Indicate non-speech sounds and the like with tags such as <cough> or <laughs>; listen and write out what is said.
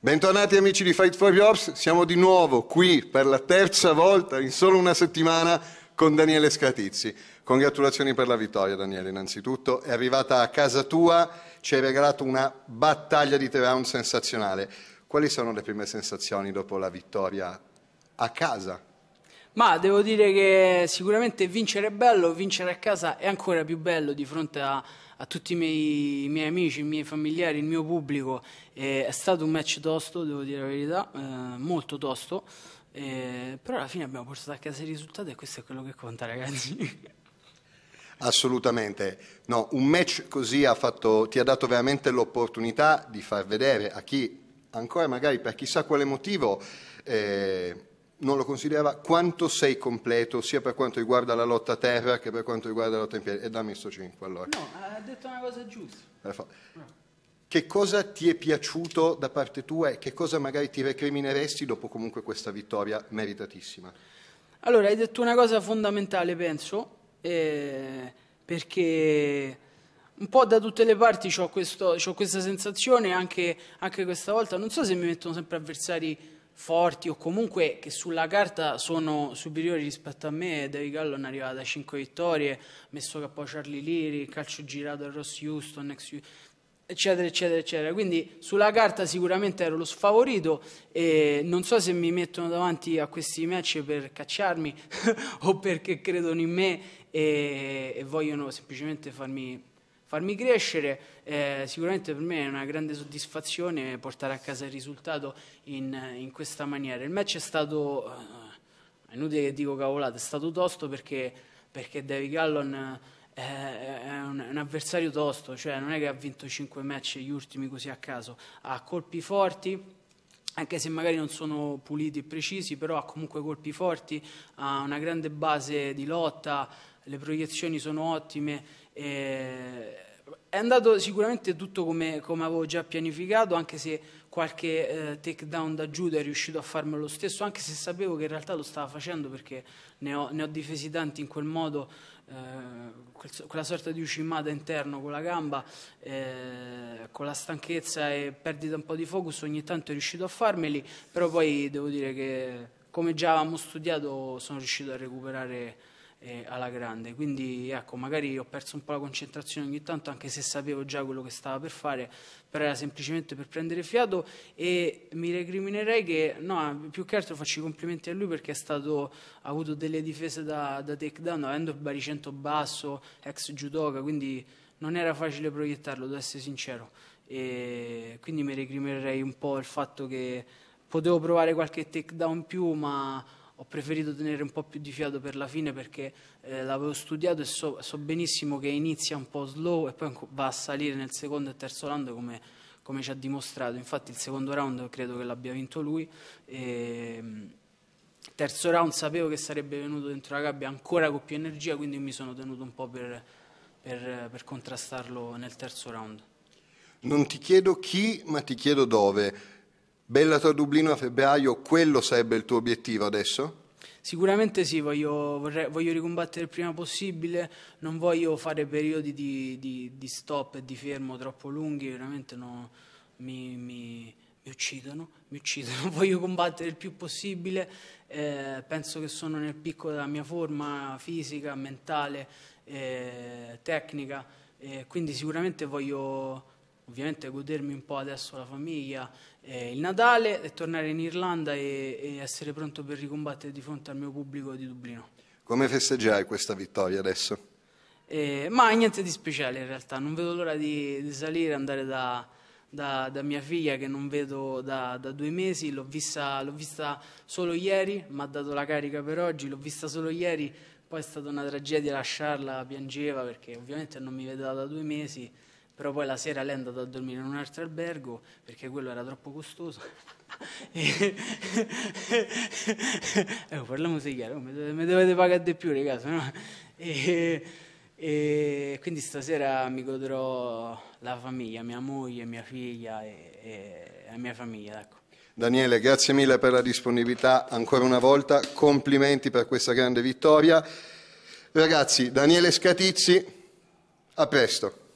Bentornati amici di Fight for Jobs, siamo di nuovo qui per la terza volta in solo una settimana con Daniele Scatizzi. Congratulazioni per la vittoria Daniele innanzitutto, è arrivata a casa tua, ci hai regalato una battaglia di tre round sensazionale. Quali sono le prime sensazioni dopo la vittoria a casa ma devo dire che sicuramente vincere è bello, vincere a casa è ancora più bello di fronte a, a tutti i miei, i miei, amici, i miei familiari, il mio pubblico. Eh, è stato un match tosto, devo dire la verità, eh, molto tosto. Eh, però alla fine abbiamo portato a casa i risultati e questo è quello che conta, ragazzi. Assolutamente, no, un match così ha fatto, ti ha dato veramente l'opportunità di far vedere a chi ancora magari per chissà quale motivo eh, non lo considerava quanto sei completo sia per quanto riguarda la lotta a terra che per quanto riguarda la lotta in piedi e dammi sto 5 allora no, ha detto una cosa giusta no. Che cosa ti è piaciuto da parte tua e che cosa magari ti recrimineresti dopo comunque questa vittoria meritatissima? Allora, hai detto una cosa fondamentale, penso, eh, perché un po' da tutte le parti ho, questa sensazione anche, anche, questa volta. Non so se mi mettono sempre avversari forti o comunque che sulla carta sono superiori rispetto a me, David Gallon è arrivato a 5 vittorie, messo che poi Charlie Liri, calcio girato a Ross Houston, eccetera eccetera eccetera, quindi sulla carta sicuramente ero lo sfavorito e non so se mi mettono davanti a questi match per cacciarmi <laughs> o perché credono in me e, e vogliono semplicemente farmi Farmi crescere eh, sicuramente per me è una grande soddisfazione portare a casa il risultato in, in questa maniera. Il match è stato, eh, inutile che dico cavolate, è stato tosto perché, perché David Gallon eh, è un, un, avversario tosto, cioè non è che ha vinto 5 match gli ultimi così a caso, ha colpi forti anche se magari non sono puliti e precisi, però ha comunque colpi forti, ha una grande base di lotta, le proiezioni sono ottime. è andato sicuramente tutto come, come, avevo già pianificato, anche se qualche eh, takedown da giù è riuscito a farmelo lo stesso, anche se sapevo che in realtà lo stava facendo perché ne ho, ne ho difesi tanti in quel modo, eh, quella sorta di uscimata interno con la gamba, eh, con la stanchezza e perdita un po' di focus, ogni tanto è riuscito a farmeli, però poi devo dire che come già avevamo studiato sono riuscito a recuperare eh, alla grande. Quindi ecco, magari ho perso un po' la concentrazione ogni tanto, anche se sapevo già quello che stava per fare, però era semplicemente per prendere fiato e mi recriminerei che, no, più che altro faccio i complimenti a lui perché è stato, ha avuto delle difese da, da takedown, avendo il baricento basso, ex judoka, quindi non era facile proiettarlo, devo essere sincero. E quindi mi recriminerei un po' il fatto che potevo provare qualche takedown in più, ma ho preferito tenere un po' più di fiato per la fine perché eh, l'avevo studiato e so, so, benissimo che inizia un po' slow e poi va a salire nel secondo e terzo round come, come ci ha dimostrato. Infatti il secondo round credo che l'abbia vinto lui. E, ehm, terzo round sapevo che sarebbe venuto dentro la gabbia ancora con più energia, quindi mi sono tenuto un po' per, per, per contrastarlo nel terzo round. Non ti chiedo chi, ma ti chiedo dove Bellator Dublino a febbraio, quello sarebbe il tuo obiettivo adesso? Sicuramente sì, voglio, vorrei, voglio, ricombattere il prima possibile, non voglio fare periodi di, di, di stop e di fermo troppo lunghi, veramente no, mi, mi, mi, uccidono, mi uccidono, <laughs> voglio combattere il più possibile, eh, penso che sono nel picco della mia forma fisica, mentale, eh, tecnica, eh, quindi sicuramente voglio ovviamente godermi un po' adesso la famiglia, eh, il Natale e tornare in Irlanda e, e, essere pronto per ricombattere di fronte al mio pubblico di Dublino. Come festeggiai questa vittoria adesso? Eh, ma niente di speciale in realtà, non vedo l'ora di, di salire, andare da, da, da, mia figlia che non vedo da, da due mesi, l'ho vista, l'ho vista solo ieri, mi ha dato la carica per oggi, l'ho vista solo ieri, poi è stata una tragedia lasciarla, piangeva perché ovviamente non mi vedeva da due mesi, però poi la sera lei è andata a dormire in un altro albergo perché quello era troppo costoso. <laughs> e, <laughs> eh, parliamo chiaro, oh, mi dovete pagare di più, ragazzi. No? <laughs> E, e, quindi stasera mi godrò la famiglia, mia moglie, mia figlia e, e la mia famiglia. Ecco. Daniele, grazie mille per la disponibilità ancora una volta, complimenti per questa grande vittoria. Ragazzi, Daniele Scatizzi, a presto.